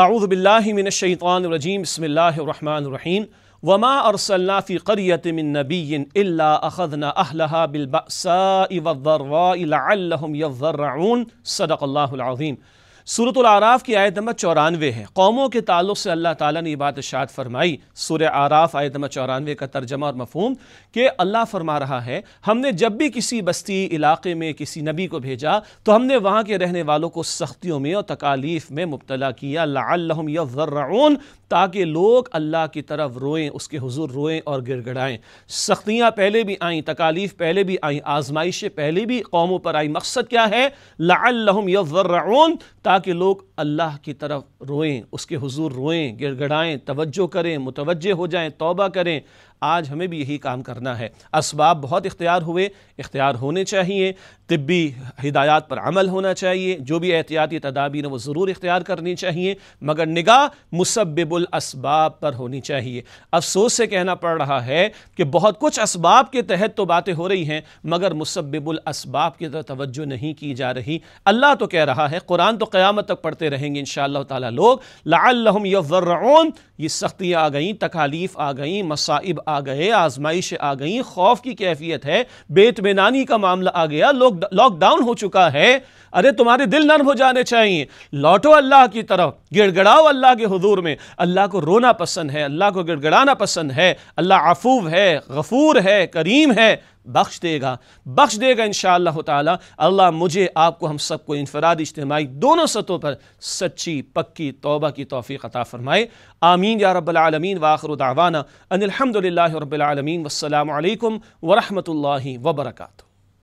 اعوذ باللہ من الشیطان الرجیم بسم اللہ الرحمن الرحیم وما ارسلنا فی قریت من نبی الا اخذنا بالبأساء اللہ بالبر وعلن صدق اللہ العظیم صورت العراف کی آیت نمبر چورانوے ہے قوموں کے تعلق سے اللہ تعالیٰ نے یہ بات اشارت فرمائی عراف آیت نمبر چورانوے کا ترجمہ اور مفہوم کہ اللہ فرما رہا ہے ہم نے جب بھی کسی بستی علاقے میں کسی نبی کو بھیجا تو ہم نے وہاں کے رہنے والوں کو سختیوں میں اور تکالیف میں مبتلا کیا لعلہم یذرعون تاکہ لوگ اللہ کی طرف روئیں اس کے حضور روئیں اور گرگڑائیں گڑائیں سختیاں پہلے بھی آئیں تکالیف پہلے بھی آئیں آزمائشیں پہلے بھی قوموں پر آئیں مقصد کیا ہے لعلہم الحم تاکہ تاکہ لوگ اللہ کی طرف روئیں اس کے حضور روئیں گڑ گڑائیں توجہ کریں متوجہ ہو جائیں توبہ کریں آج ہمیں بھی یہی کام کرنا ہے اسباب بہت اختیار ہوئے اختیار ہونے چاہیے طبی ہدایات پر عمل ہونا چاہیے جو بھی احتیاطی تدابیر وہ ضرور اختیار کرنی چاہیے مگر نگاہ مسبب الاسباب پر ہونی چاہیے افسوس سے کہنا پڑ رہا ہے کہ بہت کچھ اسباب کے تحت تو باتیں ہو رہی ہیں مگر مسبب الاسباب کی طرح توجہ نہیں کی جا رہی اللہ تو کہہ رہا ہے قرآن تو قیامت تک پڑھتے رہیں گے انشاءاللہ تعالی لوگ لعلہم الحم یہ سختی آ گئیں تکالیف آ گئیں مصائب آ گئے آزمائش آ گئی خوف کی کیفیت ہے بینانی کا معاملہ آ گیا لاک ڈاؤن ہو چکا ہے ارے تمہارے دل نرم ہو جانے چاہیے لوٹو اللہ کی طرف گڑ گڑاؤ اللہ کے حضور میں اللہ کو رونا پسند ہے اللہ کو گڑ گڑانا پسند ہے اللہ آفو ہے غفور ہے کریم ہے بخش دے گا بخش دے گا انشاءاللہ تعالی اللہ اللہ مجھے آپ کو ہم سب کو انفراد اجتماعی دونوں سطحوں پر سچی پکی توبہ کی توفیق عطا فرمائے آمین یا رب العالمین وآخر دعوانا ان الحمدللہ رب العالمین والسلام علیکم ورحمۃ اللہ وبرکاتہ